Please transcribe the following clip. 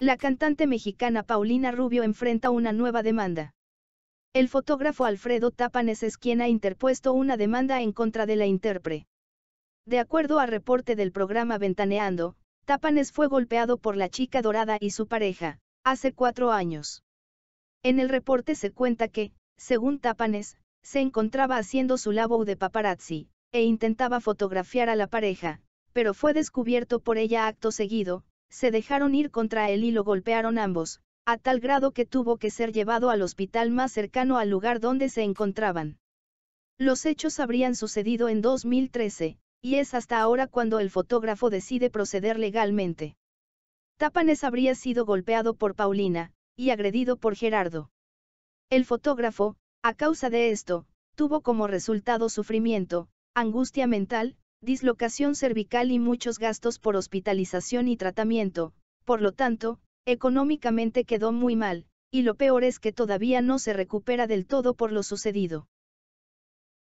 La cantante mexicana Paulina Rubio enfrenta una nueva demanda. El fotógrafo Alfredo Tapanes es quien ha interpuesto una demanda en contra de la intérprete. De acuerdo a reporte del programa Ventaneando, Tapanes fue golpeado por la chica dorada y su pareja, hace cuatro años. En el reporte se cuenta que, según Tapanes, se encontraba haciendo su labo de paparazzi, e intentaba fotografiar a la pareja, pero fue descubierto por ella acto seguido, se dejaron ir contra él y lo golpearon ambos, a tal grado que tuvo que ser llevado al hospital más cercano al lugar donde se encontraban. Los hechos habrían sucedido en 2013, y es hasta ahora cuando el fotógrafo decide proceder legalmente. Tapanes habría sido golpeado por Paulina, y agredido por Gerardo. El fotógrafo, a causa de esto, tuvo como resultado sufrimiento, angustia mental, dislocación cervical y muchos gastos por hospitalización y tratamiento, por lo tanto, económicamente quedó muy mal, y lo peor es que todavía no se recupera del todo por lo sucedido.